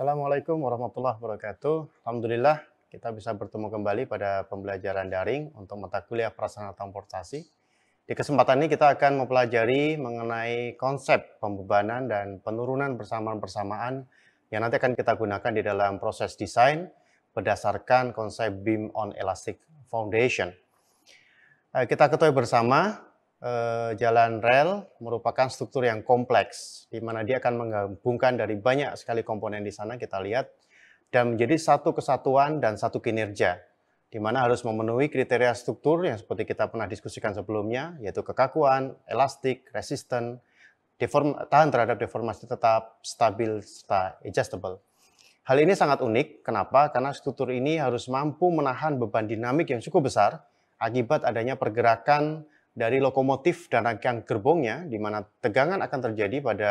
Assalamualaikum warahmatullahi wabarakatuh. Alhamdulillah kita bisa bertemu kembali pada pembelajaran daring untuk mata kuliah prasarana transportasi. Di kesempatan ini kita akan mempelajari mengenai konsep pembebanan dan penurunan bersamaan-bersamaan yang nanti akan kita gunakan di dalam proses desain berdasarkan konsep beam on elastic foundation. Eh, kita ketahui bersama Eh, jalan rel merupakan struktur yang kompleks, di mana dia akan menggabungkan dari banyak sekali komponen di sana kita lihat, dan menjadi satu kesatuan dan satu kinerja, di mana harus memenuhi kriteria struktur yang seperti kita pernah diskusikan sebelumnya, yaitu kekakuan, elastik, resisten, deform, tahan terhadap deformasi tetap, stabil, serta adjustable. Hal ini sangat unik, kenapa? Karena struktur ini harus mampu menahan beban dinamik yang cukup besar akibat adanya pergerakan dari lokomotif dan rangkaian gerbongnya, di mana tegangan akan terjadi pada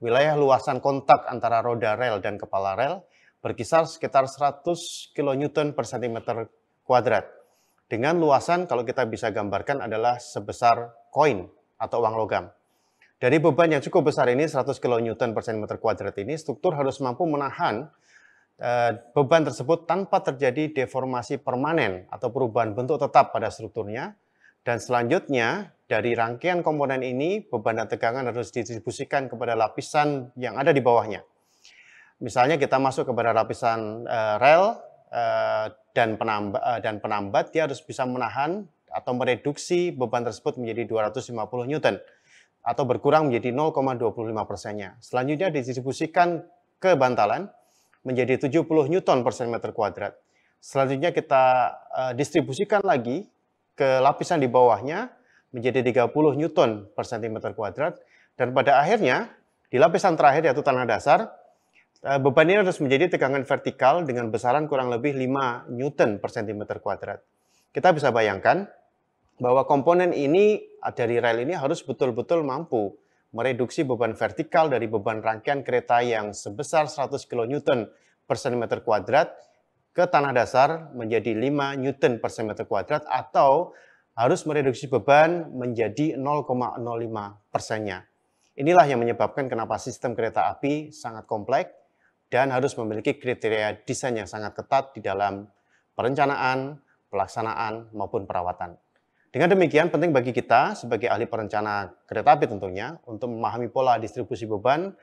wilayah luasan kontak antara roda rel dan kepala rel, berkisar sekitar 100 kN per cm kuadrat. Dengan luasan kalau kita bisa gambarkan adalah sebesar koin atau uang logam. Dari beban yang cukup besar ini, 100 kN per cm kuadrat ini, struktur harus mampu menahan eh, beban tersebut tanpa terjadi deformasi permanen atau perubahan bentuk tetap pada strukturnya dan selanjutnya, dari rangkaian komponen ini, beban dan tegangan harus didistribusikan kepada lapisan yang ada di bawahnya. Misalnya kita masuk kepada lapisan uh, rel uh, dan, penamba, uh, eh, dan penambat, dia harus bisa menahan atau mereduksi beban tersebut menjadi 250 Newton atau berkurang menjadi 0,25 persennya. Selanjutnya didistribusikan ke bantalan menjadi 70 Newton per meter kuadrat. Selanjutnya kita uh, distribusikan lagi ke lapisan di bawahnya menjadi 30 Newton per sentimeter kuadrat. Dan pada akhirnya, di lapisan terakhir yaitu tanah dasar, eh, beban ini harus menjadi tegangan vertikal dengan besaran kurang lebih 5 Newton per sentimeter kuadrat. Kita bisa bayangkan bahwa komponen ini eh, dari rel ini harus betul-betul mampu mereduksi beban vertikal dari beban rangkaian kereta yang sebesar 100 kN per sentimeter kuadrat ke tanah dasar menjadi 5 Newton per cm kuadrat atau harus mereduksi beban menjadi 0,05 persennya. Inilah yang menyebabkan kenapa sistem kereta api sangat kompleks dan harus memiliki kriteria desain yang sangat ketat di dalam perencanaan, pelaksanaan, maupun perawatan. Dengan demikian, penting bagi kita sebagai ahli perencana kereta api tentunya untuk memahami pola distribusi beban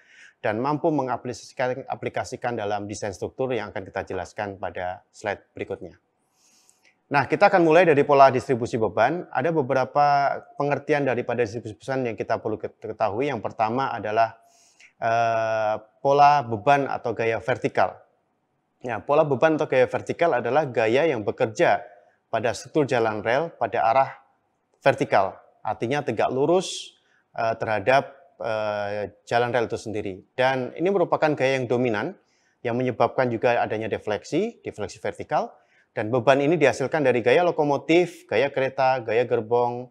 dan mampu mengaplikasikan dalam desain struktur yang akan kita jelaskan pada slide berikutnya. Nah, kita akan mulai dari pola distribusi beban. Ada beberapa pengertian daripada distribusi beban yang kita perlu ketahui. Yang pertama adalah eh, pola beban atau gaya vertikal. Ya, pola beban atau gaya vertikal adalah gaya yang bekerja pada struktur jalan rel pada arah vertikal. Artinya tegak lurus eh, terhadap Eh, jalan rel itu sendiri. Dan ini merupakan gaya yang dominan yang menyebabkan juga adanya defleksi, defleksi vertikal. Dan beban ini dihasilkan dari gaya lokomotif, gaya kereta, gaya gerbong,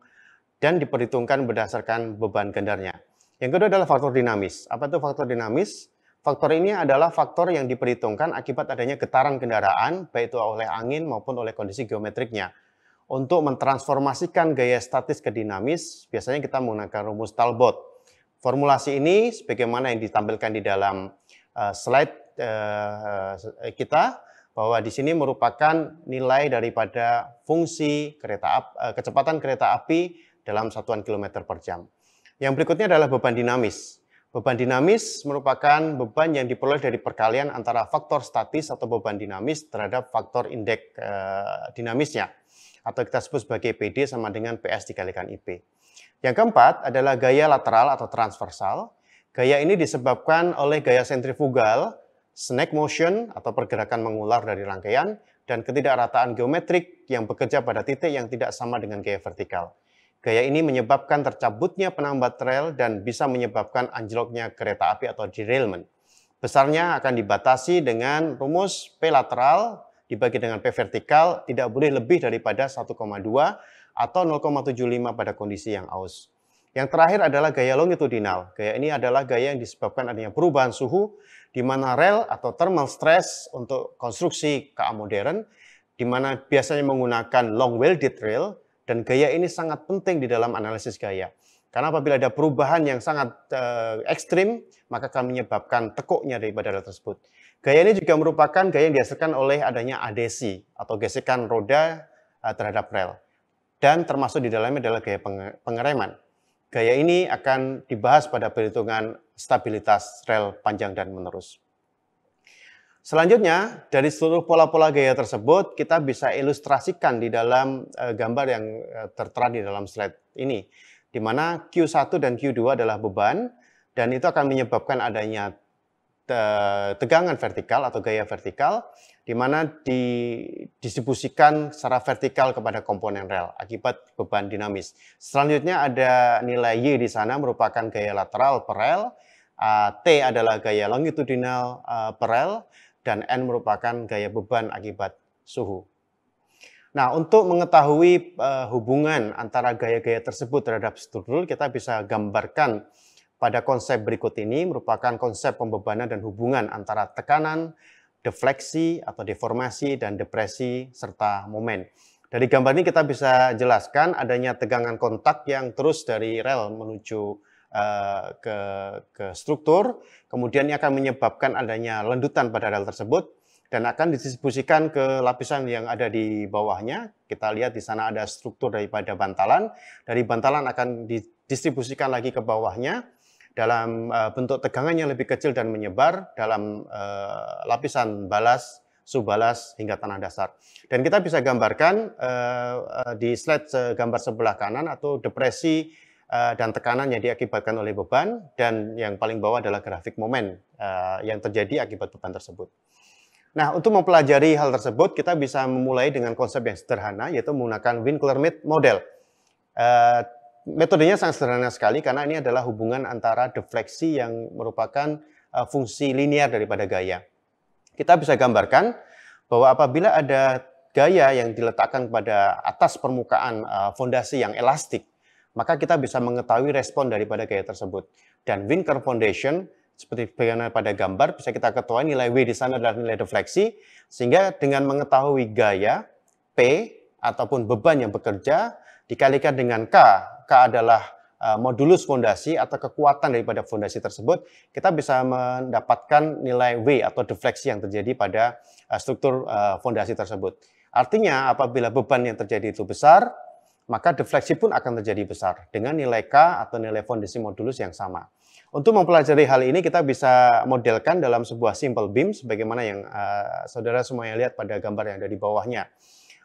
dan diperhitungkan berdasarkan beban gendarnya. Yang kedua adalah faktor dinamis. Apa itu faktor dinamis? Faktor ini adalah faktor yang diperhitungkan akibat adanya getaran kendaraan, baik itu oleh angin maupun oleh kondisi geometriknya. Untuk mentransformasikan gaya statis ke dinamis, biasanya kita menggunakan rumus Talbot. Formulasi ini sebagaimana yang ditampilkan di dalam uh, slide uh, kita bahwa di sini merupakan nilai daripada fungsi kereta api, uh, kecepatan kereta api dalam satuan kilometer per jam. Yang berikutnya adalah beban dinamis. Beban dinamis merupakan beban yang diperoleh dari perkalian antara faktor statis atau beban dinamis terhadap faktor indeks uh, dinamisnya atau kita sebut sebagai PD sama dengan PS dikalikan IP. Yang keempat adalah gaya lateral atau transversal. Gaya ini disebabkan oleh gaya sentrifugal, snake motion atau pergerakan mengular dari rangkaian, dan ketidakrataan geometrik yang bekerja pada titik yang tidak sama dengan gaya vertikal. Gaya ini menyebabkan tercabutnya penambat rel dan bisa menyebabkan anjloknya kereta api atau derailment. Besarnya akan dibatasi dengan rumus P lateral dibagi dengan P vertikal tidak boleh lebih daripada 1,2 atau 0,75 pada kondisi yang aus. Yang terakhir adalah gaya longitudinal. Gaya ini adalah gaya yang disebabkan adanya perubahan suhu di mana rel atau thermal stress untuk konstruksi KA modern di mana biasanya menggunakan long welded rail dan gaya ini sangat penting di dalam analisis gaya. Karena apabila ada perubahan yang sangat uh, ekstrim, maka akan menyebabkan tekuknya daripada rel tersebut. Gaya ini juga merupakan gaya yang dihasilkan oleh adanya adesi atau gesekan roda eh, terhadap rel. Dan termasuk di dalamnya adalah gaya pengereman. Gaya ini akan dibahas pada perhitungan stabilitas rel panjang dan menerus. Selanjutnya, dari seluruh pola-pola gaya tersebut, kita bisa ilustrasikan di dalam eh, gambar yang eh, tertera di dalam slide ini, di mana Q1 dan Q2 adalah beban, dan itu akan menyebabkan adanya Eh, tegangan vertikal atau gaya vertikal di mana didistribusikan secara vertikal kepada komponen rel akibat beban dinamis. Selanjutnya ada nilai Y di sana merupakan gaya lateral per rel, eh, T adalah gaya longitudinal eh, per rel, dan N merupakan gaya beban akibat suhu. Nah, untuk mengetahui hubungan antara gaya-gaya tersebut terhadap struktur, kita bisa gambarkan pada konsep berikut ini merupakan konsep pembebanan dan hubungan antara tekanan, defleksi atau deformasi, dan depresi, serta momen. Dari gambar ini kita bisa jelaskan adanya tegangan kontak yang terus dari rel menuju eh, ke, ke struktur, kemudian ini akan menyebabkan adanya lendutan pada rel tersebut, dan akan didistribusikan ke lapisan yang ada di bawahnya. Kita lihat di sana ada struktur daripada bantalan. Dari bantalan akan didistribusikan lagi ke bawahnya dalam uh, bentuk tegangan yang lebih kecil dan menyebar dalam uh, lapisan balas, subalas hingga tanah dasar. Dan kita bisa gambarkan uh, uh, di slide uh, gambar sebelah kanan atau depresi dan tekanan yang diakibatkan oleh beban dan yang paling bawah adalah grafik momen uh, yang terjadi akibat beban tersebut. Nah, untuk mempelajari hal tersebut, kita bisa memulai dengan konsep yang sederhana, yaitu menggunakan winkler mid model. Metodenya sangat sederhana sekali karena ini adalah hubungan antara defleksi yang merupakan uh, fungsi linear daripada gaya. Kita bisa gambarkan bahwa apabila ada gaya yang diletakkan pada atas permukaan uh, fondasi yang elastik, maka kita bisa mengetahui respon daripada gaya tersebut. Dan Winker Foundation seperti bagaimana pada gambar bisa kita ketahui nilai W di sana adalah nilai defleksi sehingga dengan mengetahui gaya P ataupun beban yang bekerja dikalikan dengan K K adalah eh, modulus fondasi atau kekuatan daripada fondasi tersebut, kita bisa mendapatkan nilai W atau defleksi yang terjadi pada eh, struktur eh, fondasi tersebut. Artinya apabila beban yang terjadi itu besar, maka defleksi pun akan terjadi besar dengan nilai K atau nilai fondasi modulus yang sama. Untuk mempelajari hal ini kita bisa modelkan dalam sebuah simple beam sebagaimana yang uh, saudara semuanya lihat pada gambar yang ada di bawahnya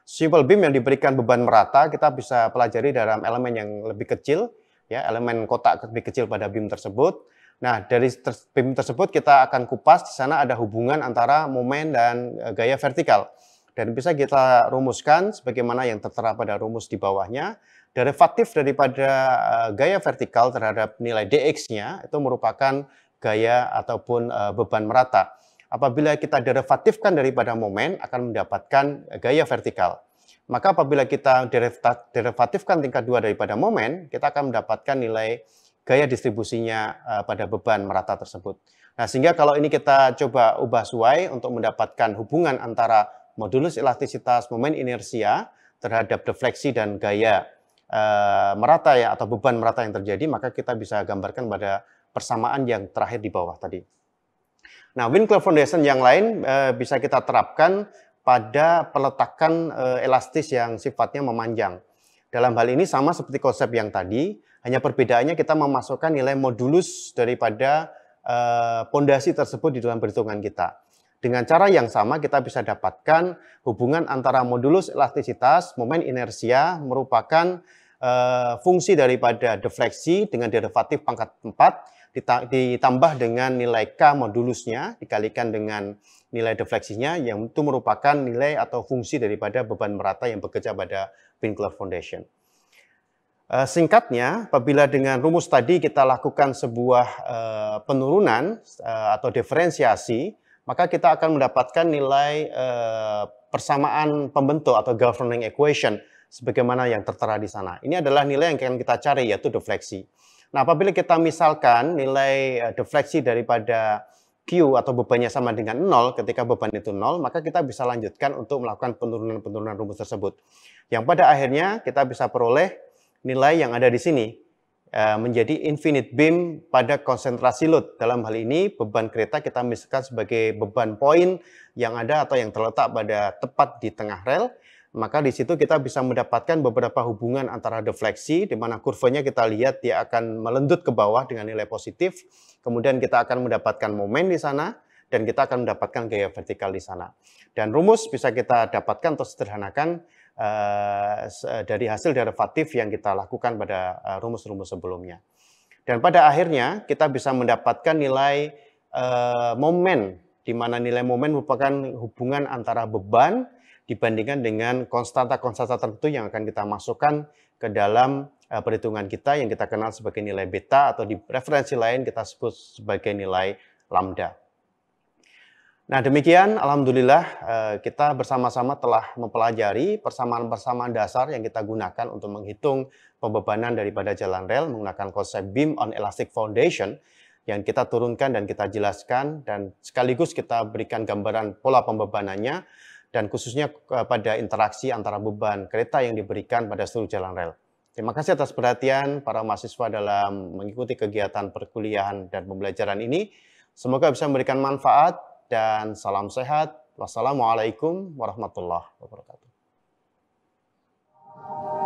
simple beam yang diberikan beban merata kita bisa pelajari dalam elemen yang lebih kecil, ya elemen kotak lebih kecil pada beam tersebut. Nah, dari ter beam tersebut kita akan kupas di sana ada hubungan antara momen dan eh, gaya vertikal. Dan bisa kita rumuskan sebagaimana yang tertera pada rumus di bawahnya. Derivatif daripada eh, gaya vertikal terhadap nilai dx-nya itu merupakan gaya ataupun eh, beban merata. Apabila kita derivatifkan daripada momen akan mendapatkan gaya vertikal. Maka apabila kita derivatifkan tingkat dua daripada momen, kita akan mendapatkan nilai gaya distribusinya eh, pada beban merata tersebut. Nah, sehingga kalau ini kita coba ubah suai untuk mendapatkan hubungan antara modulus elastisitas momen inersia terhadap defleksi dan gaya e, merata ya atau beban merata yang terjadi, maka kita bisa gambarkan pada persamaan yang terakhir di bawah tadi. Nah, Winkler Foundation yang lain eh, bisa kita terapkan pada peletakan eh, elastis yang sifatnya memanjang. Dalam hal ini sama seperti konsep yang tadi, hanya perbedaannya kita memasukkan nilai modulus daripada eh, pondasi tersebut di dalam perhitungan kita. Dengan cara yang sama kita bisa dapatkan hubungan antara modulus elastisitas, momen inersia merupakan fungsi daripada defleksi dengan derivatif pangkat 4 ditambah dengan nilai K modulusnya dikalikan dengan nilai defleksinya yang itu merupakan nilai atau fungsi daripada beban merata yang bekerja pada Winkler Foundation. Eh, singkatnya, apabila dengan rumus tadi kita lakukan sebuah eh, penurunan eh, atau diferensiasi, maka kita akan mendapatkan nilai persamaan pembentuk atau governing equation sebagaimana yang tertera di sana. Ini adalah nilai yang akan kita cari yaitu defleksi. Nah, apabila kita misalkan nilai eh, defleksi daripada Q atau bebannya sama dengan 0, ketika beban itu 0, maka kita bisa lanjutkan untuk melakukan penurunan-penurunan rumus tersebut. Yang pada akhirnya kita bisa peroleh nilai yang ada di sini, eh, menjadi infinite beam pada konsentrasi load. Dalam hal ini beban kereta kita misalkan sebagai beban poin yang ada atau yang terletak pada tepat di tengah rel maka di situ kita bisa mendapatkan beberapa hubungan antara defleksi, di mana kurvanya kita lihat dia akan melendut ke bawah dengan nilai positif, kemudian kita akan mendapatkan momen di sana, dan kita akan mendapatkan gaya vertikal di sana. Dan rumus bisa kita dapatkan atau sederhanakan uh, dari hasil derivatif yang kita lakukan pada eh, rumus-rumus uh, sebelumnya. Dan pada akhirnya kita bisa mendapatkan nilai uh, momen, di mana nilai momen merupakan hubungan antara beban, dibandingkan dengan konstanta-konstanta tertentu yang akan kita masukkan ke dalam e, perhitungan kita yang kita kenal sebagai nilai beta atau di referensi lain kita sebut sebagai nilai lambda. Nah demikian Alhamdulillah e, kita bersama-sama telah mempelajari persamaan-persamaan dasar yang kita gunakan untuk menghitung pembebanan daripada jalan rel menggunakan konsep beam on elastic foundation yang kita turunkan dan kita jelaskan dan sekaligus kita berikan gambaran pola pembebanannya dan khususnya pada interaksi antara beban kereta yang diberikan pada seluruh jalan rel. Terima kasih atas perhatian para mahasiswa dalam mengikuti kegiatan perkuliahan dan pembelajaran ini. Semoga bisa memberikan manfaat dan salam sehat. Wassalamualaikum warahmatullahi wabarakatuh.